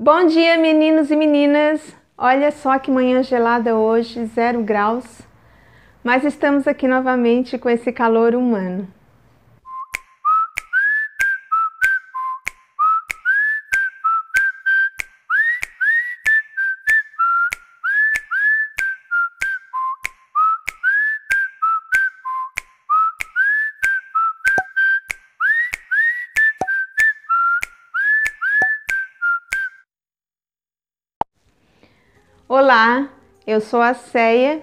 Bom dia, meninos e meninas! Olha só que manhã gelada hoje, zero graus, mas estamos aqui novamente com esse calor humano. Olá, eu sou a Ceia,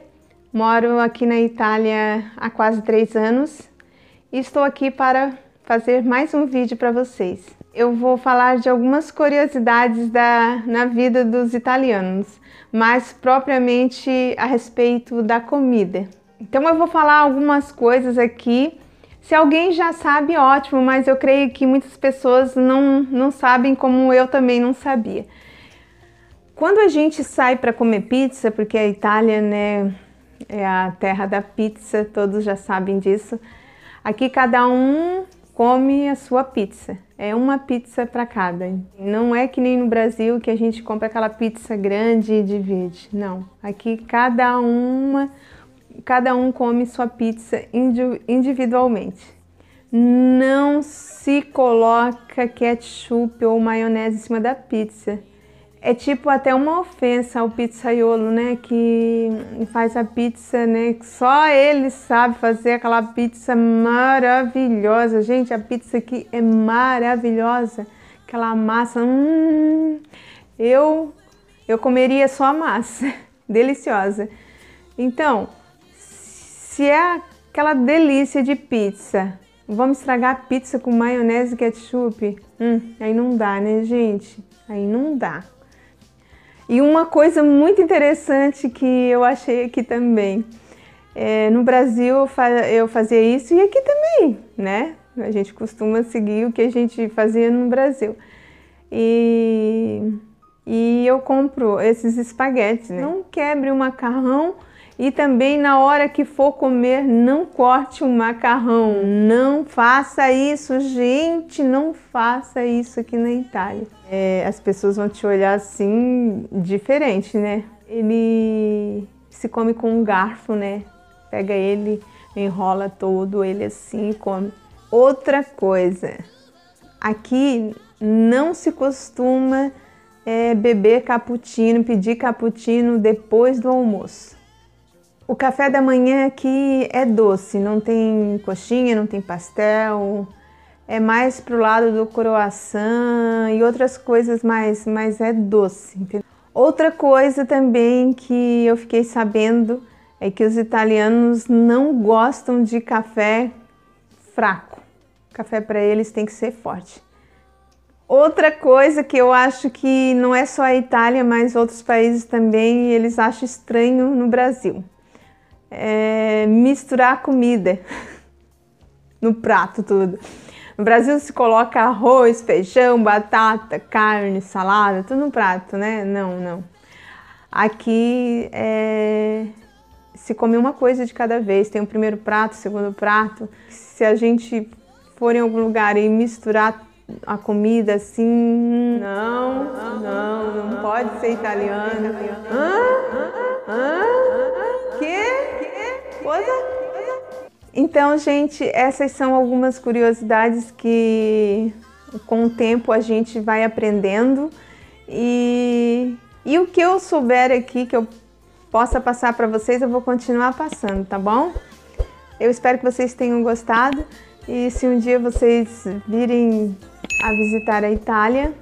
moro aqui na Itália há quase três anos e estou aqui para fazer mais um vídeo para vocês. Eu vou falar de algumas curiosidades da, na vida dos italianos, mas propriamente a respeito da comida. Então eu vou falar algumas coisas aqui. Se alguém já sabe, ótimo, mas eu creio que muitas pessoas não, não sabem como eu também não sabia. Quando a gente sai para comer pizza, porque a Itália né, é a terra da pizza, todos já sabem disso, aqui cada um come a sua pizza. É uma pizza para cada. Não é que nem no Brasil que a gente compra aquela pizza grande e divide. Não. Aqui cada uma, cada um come sua pizza individualmente. Não se coloca ketchup ou maionese em cima da pizza. É tipo até uma ofensa ao pizzaiolo, né? Que faz a pizza, né? Só ele sabe fazer aquela pizza maravilhosa. Gente, a pizza aqui é maravilhosa. Aquela massa, hum, eu eu comeria só a massa, deliciosa. Então, se é aquela delícia de pizza, vamos estragar a pizza com maionese e ketchup? Hum, aí não dá, né, gente? Aí não dá. E uma coisa muito interessante que eu achei aqui também. É, no Brasil eu, fazia isso e aqui também, né? A gente costuma seguir o que a gente fazia no Brasil. E, e eu compro esses espaguetes, né? Não quebre o macarrão e também na hora que for comer, não corte o um macarrão. Não faça isso, gente, não faça isso aqui na Itália. É, as pessoas vão te olhar assim, diferente, né? Ele se come com um garfo, né? Pega ele, enrola todo ele assim e come. Outra coisa, aqui não se costuma é, beber cappuccino, pedir cappuccino depois do almoço. O café da manhã aqui é doce, não tem coxinha, não tem pastel, é mais pro lado do croissant e outras coisas mais, mas é doce. Entendeu? Outra coisa também que eu fiquei sabendo é que os italianos não gostam de café fraco. café para eles tem que ser forte. Outra coisa que eu acho que não é só a Itália, mas outros países também, eles acham estranho no Brasil é, misturar a comida no prato tudo. No Brasil se coloca arroz, feijão, batata, carne, salada, tudo no prato, né? Não, não. Aqui é, se come uma coisa de cada vez. Tem o primeiro prato, o segundo prato. Se a gente for em algum lugar e misturar a comida assim, não, não, não, pode ser italiana. Hã? Hã? Hã? Que? esposa? Então, gente, essas são algumas curiosidades que com o tempo a gente vai aprendendo. E, e o que eu souber aqui que eu possa passar para vocês, eu vou continuar passando, tá bom? Eu espero que vocês tenham gostado. E se um dia vocês virem a visitar a Itália,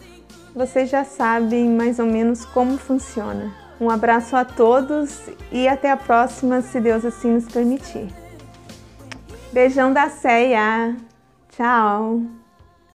vocês já sabem mais ou menos como funciona. Um abraço a todos e até a próxima, se Deus assim nos permitir. Beijão da Ceia. Tchau.